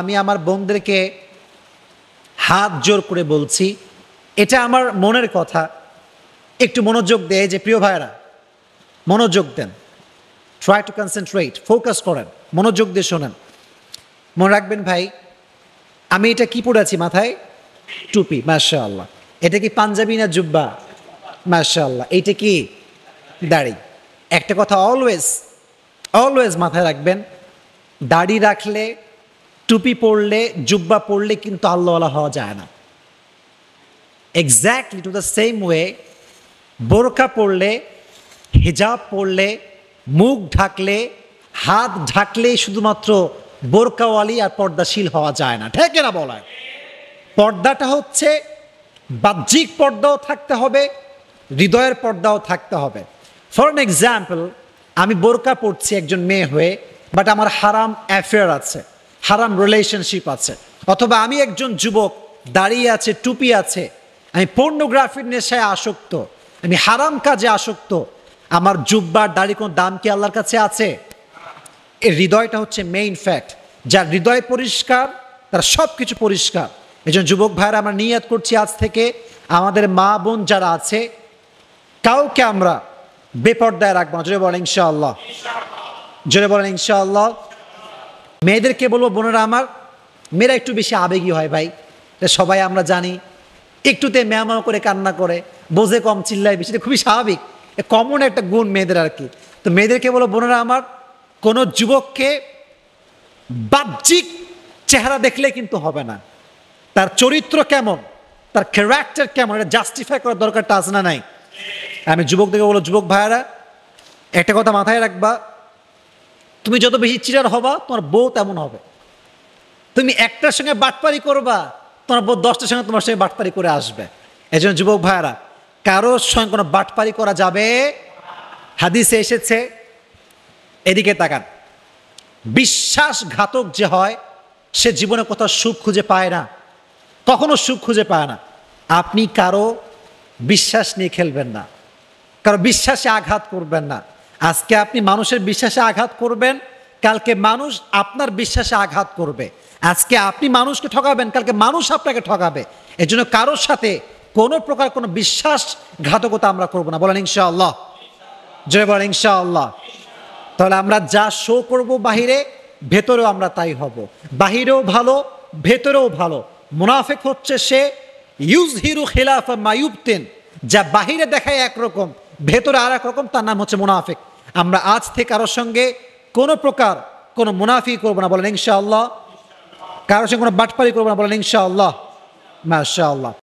আমি আমার বোনদেরকে হাত জোর করে বলছি এটা আমার মনের কথা একটু মনোযোগ দেয় যে প্রিয় ভাইরা মনোযোগ দেন ট্রাই টু কনসেন্ট্রেট ফোকাস করেন মনোযোগ দিয়ে শোনেন মনে রাখবেন ভাই আমি এটা কি পড়ে আছি মাথায় টুপি মাসা আল্লাহ এটা কি পাঞ্জাবি না জুব্বা মাসা আল্লাহ এইটা কি দাড়ি একটা কথা অলওয়েজ অলওয়েজ মাথায় রাখবেন দাড়ি রাখলে টুপি পরলে জুব্বা পরলে কিন্তু আল্লাহওয়ালা হওয়া যায় না exactly to the same way বোরকা পরলে হিজাব পরলে মুখ ঢাকলে হাত ঢাকলে শুধুমাত্র বোরকাওয়ালি আর পর্দাশীল হওয়া যায় না ঠিক না বলায় পর্দাটা হচ্ছে বাহ্যিক পর্দাও থাকতে হবে হৃদয়ের পর্দাও থাকতে হবে ফর অ্যান এক্সাম্পল আমি বোরকা পড়ছি একজন মেয়ে হয়ে বাট আমার হারাম অ্যাফেয়ার আছে হারাম রিলেশনশিপ আছে অথবা আমি একজন যুবক দাঁড়িয়ে আছে টুপি আছে আমি পর্নোগ্রাফির নেশায় আসক্ত আমি হারাম কাজে আসক্ত আমার জুব্বার দাড়ি কোনো দাম কি আল্লাহর কাছে আছে এর হৃদয়টা হচ্ছে মেইন ফ্যাক্ট যার হৃদয় পরিষ্কার তার সব কিছু পরিষ্কার এজন যুবক ভাইরা আমরা নিয়াত করছি আজ থেকে আমাদের মা বোন যারা আছে কাউকে আমরা বেপর্দায় রাখবো জোরে বলেন ইনশাআল্লাহ জোরে বলেন ইনশাআল্লাহ মেয়েদেরকে বলবো বোনেরা আমার মেয়েরা একটু বেশি আবেগী হয় ভাই সবাই আমরা জানি একটুতে ম্যামাও করে কান্না করে বোঝে কম চিল্লায় বেশি খুবই স্বাভাবিক কমন একটা গুণ মেয়েদের আর কি তো মেয়েদেরকে বলবো বোনেরা আমার কোনো যুবককে বাহ্যিক চেহারা দেখলে কিন্তু হবে না তার চরিত্র কেমন তার ক্যারেক্টার কেমন এটা জাস্টিফাই করার দরকার টাজ না নাই আমি যুবকদেরকে বলো যুবক ভাইয়ারা একটা কথা মাথায় রাখবা তুমি যত বেশি চিরার হবা তোমার বউ তেমন হবে তুমি একটার সঙ্গে বাটপারি করবা তোমার বউ দশটার সঙ্গে তোমার সঙ্গে বাটপারি করে আসবে এই জন্য যুবক ভাইয়ারা কারোর সঙ্গে কোনো বাটপারি করা যাবে হাদিসে এসেছে এদিকে তাকান বিশ্বাসঘাতক যে হয় সে জীবনে কোথাও সুখ খুঁজে পায় না কখনো সুখ খুঁজে পায় না আপনি কারো বিশ্বাস নিয়ে খেলবেন না কারো বিশ্বাসে আঘাত করবেন না আজকে আপনি মানুষের বিশ্বাসে আঘাত করবেন কালকে মানুষ আপনার বিশ্বাসে আঘাত করবে আজকে আপনি মানুষকে ঠকাবেন কালকে মানুষ আপনাকে ঠকাবে এজন্য কারোর সাথে কোনো প্রকার কোনো বিশ্বাসঘাতকতা আমরা করব না বলেন ইনশাআল্লাহ জয় বলেন ইনশাআল্লাহ তাহলে আমরা যা শো করব বাহিরে ভেতরেও আমরা তাই হব বাহিরেও ভালো ভেতরেও ভালো মুনাফেক হচ্ছে সে ইউজ হিরু খিলাফ মায়ুবতেন যা বাহিরে দেখায় একরকম ভেতরে আর রকম তার নাম হচ্ছে মুনাফেক আমরা আজ থেকে কারোর সঙ্গে কোনো প্রকার কোনো মুনাফি করবো না বলেন ইনশাআল্লাহ কারোর সঙ্গে কোনো বাটপালি করবো না বলেন ইনশাআল্লাহ মাশাআল্লাহ